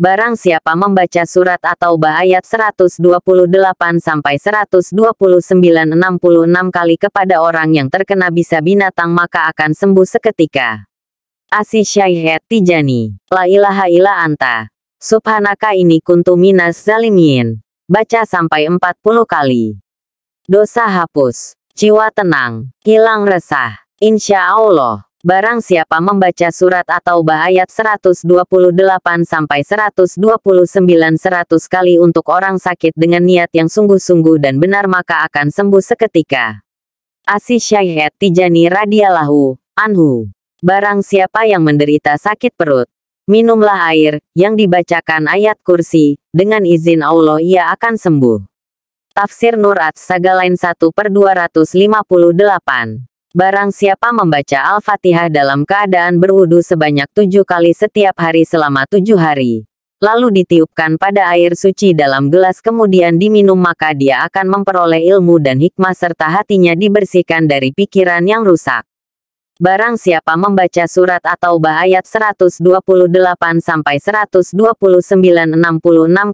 Barang siapa membaca surat atau ayat 128-129 66 kali kepada orang yang terkena bisa binatang maka akan sembuh seketika. Asih Syaihet Tijani. La ilaha illa anta. Subhanaka ini kuntu minas zalimin. Baca sampai 40 kali. Dosa hapus. Jiwa tenang. Hilang resah. Insya Allah. Barang siapa membaca surat atau bahayat 128-129 100 kali untuk orang sakit dengan niat yang sungguh-sungguh dan benar maka akan sembuh seketika. Asih Syahid Tijani Radialahu, anhu. Barang siapa yang menderita sakit perut, minumlah air, yang dibacakan ayat kursi, dengan izin Allah ia akan sembuh. Tafsir Nurat Sagalain 1 per 258 Barang siapa membaca Al-Fatihah dalam keadaan berwudu sebanyak tujuh kali setiap hari selama tujuh hari, lalu ditiupkan pada air suci dalam gelas kemudian diminum maka dia akan memperoleh ilmu dan hikmah serta hatinya dibersihkan dari pikiran yang rusak. Barang siapa membaca surat atau bahayat 128 sampai 129 66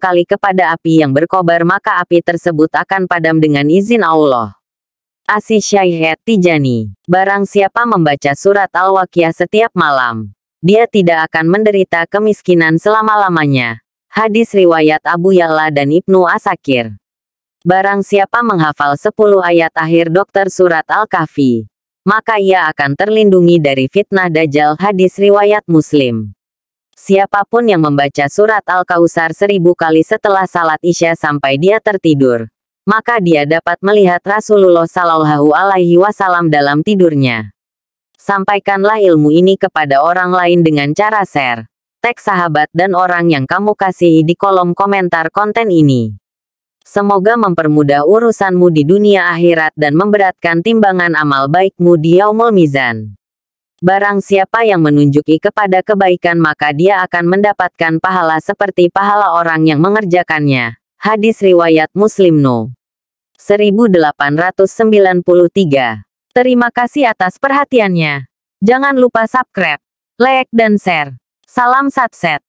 kali kepada api yang berkobar maka api tersebut akan padam dengan izin Allah. Asy Syaihet Tijani. Barang siapa membaca surat al waqiah setiap malam, dia tidak akan menderita kemiskinan selama-lamanya. Hadis riwayat Abu Yala dan Ibnu Asakir. Barang siapa menghafal 10 ayat akhir dokter surat Al-Kahfi, maka ia akan terlindungi dari fitnah dajjal hadis riwayat Muslim. Siapapun yang membaca surat Al-Kausar seribu kali setelah salat Isya sampai dia tertidur, maka dia dapat melihat Rasulullah Shallallahu Alaihi Wasallam dalam tidurnya. Sampaikanlah ilmu ini kepada orang lain dengan cara share, tag sahabat dan orang yang kamu kasihi di kolom komentar konten ini. Semoga mempermudah urusanmu di dunia akhirat dan memberatkan timbangan amal baikmu di Yaumul Mizan. Barang siapa yang menunjuki kepada kebaikan maka dia akan mendapatkan pahala seperti pahala orang yang mengerjakannya. Hadis Riwayat Muslim No. 1893. Terima kasih atas perhatiannya. Jangan lupa subscribe, like dan share. Salam Satset.